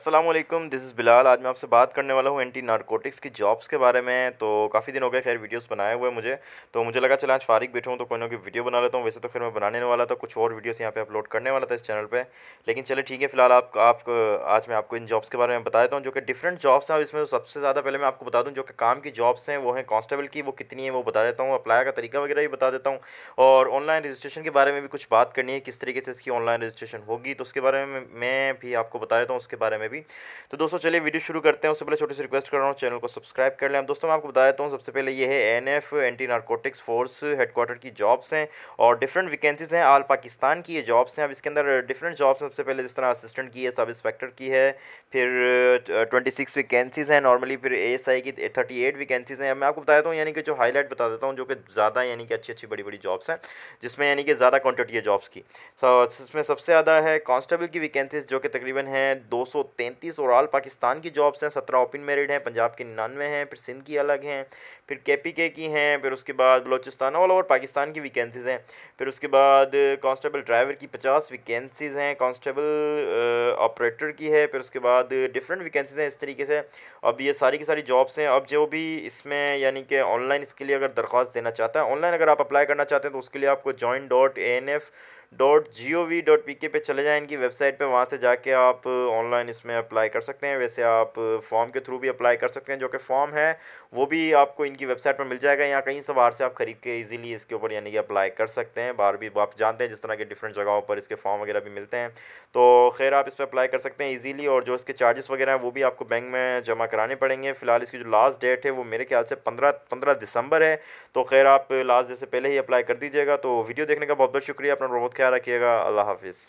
Aslam this is Bilal आज मैं आपसे बात करने वाला हूँ एंटी नारकोटिक्स की जॉब्स के बारे में तो काफ़ी दिन हो गए खैर वीडियोस बनाए हुए मुझे तो मुझे लगा चला आज फारिक बैठा हूँ तो कोई ना कोई वीडियो बना लेता हूँ वैसे तो खैर मैं बनाने वाला था कुछ और वीडियोस यहाँ पे अपलोड करने वाला था इस चैनल पर लेकिन चले ठीक है फिलहाल आप, आप आज मैं आपको इन जॉब्स के बारे में बता देता हूँ जो कि डिफरेंट जॉब्स हैं और इसमें सबसे ज़्यादा पहले मैं आपको बता दूँ जो कि काम की जॉब्स हैं वो हैं कॉन्स्टेबल की वो कितनी है वो बता देता हूँ अप्लाई का तरीका वगैरह भी बता देता हूँ और ऑनलाइन रजिस्ट्रेशन के बारे में भी कुछ बात करनी है किस तरीके से इसकी ऑनलाइन रजिस्ट्रेशन होगी तो उसके बारे में मैं भी आपको बता देता हूँ उसके बारे में भी तो दोस्तों चलिए वीडियो शुरू करते हैं उससे पहले छोटी सी रिक्वेस्ट कर रहा हूँ चैनल को सब्सक्राइब कर लें दोस्तों मैं आपको बता देता हूँ सबसे पहले ये है N F anti narcotics force headquarter की जॉब्स हैं और डिफरेंट वैकेंसीज हैं आल पाकिस्तान की ये जॉब्स हैं अब इसके अंदर डिफरेंट जॉब्स सबसे पहले जिस तरह असिस्टेंट की है सब इंस्पेक्टर की है फिर ट्वेंटी सिक्स वैकेंसीज हैं नॉर्मली फिर एस आई की थर्टी एट वैकेंसीज हैं मैं आपको बता देता हूँ यानी कि जो हाईलाइट बता देता हूँ जो कि ज़्यादा यानी कि अच्छी अच्छी बड़ी बड़ी जॉब्स हैं जिसमें यानी कि ज़्यादा क्वान्टिटी है जॉब्स की सो इसमें सबसे ज़्यादा है कॉन्स्टेबल की वैकेंसीज जो कि तकरीबन हैं दो सौ तैंतीस और ऑल पाकिस्तान की जॉब्स हैं सत्रह ओपन मेरिड हैं पंजाब के निन्यानवे हैं फिर सिंध की अलग हैं फिर के पी के की हैं फिर उसके बाद बलोचिस्तान ऑल ओवर पाकिस्तान की वैकेंसीज़ हैं फिर उसके बाद कांस्टेबल ड्राइवर की पचास वैकेंसीज़ हैं कांस्टेबल ऑपरेटर की है फिर उसके बाद डिफरेंट वैकेंसीज हैं इस तरीके से अब ये सारी की सारी जॉब्स हैं अब जो भी इसमें यानी कि ऑनलाइन इसके लिए अगर दरख्वास्त देना चाहता है ऑनलाइन अगर आप अप्लाई करना चाहते हैं तो उसके लिए आपको join dot A N F dot G O V dot P K पे चले जाएँ इनकी वेबसाइट पे वहाँ से जाके आप ऑनलाइन इसमें अप्लाई कर सकते हैं वैसे आप फॉर्म के थ्रू भी अप्लाई कर सकते हैं जो कि फॉर्म है वो भी आपको इनकी वेबसाइट पर मिल जाएगा यहाँ कहीं से बाहर से आप खरीद के इजीली इसके ऊपर यानी कि अप्लाई कर सकते हैं बाहर भी आप जानते हैं जिस तरह के डिफरेंट जगहों पर इसके फॉर्म वगैरह भी मिलते हैं तो खैर आप इस पर अप्लाई कर सकते हैं इजीली और जो इसके चार्जेस वगैरह हैं वो भी आपको बैंक में जमा कराने पड़ेंगे फिलहाल इसकी जो लास्ट डेट है वो मेरे ख्याल से पंद्रह पंद्रह दिसंबर है तो खैर आप लास्ट डेट से पहले ही अप्लाई कर दीजिएगा तो वीडियो देखने का बहुत बहुत शुक्रिया अपना बहुत ख्याल रखिएगा अल्लाह हाफिज़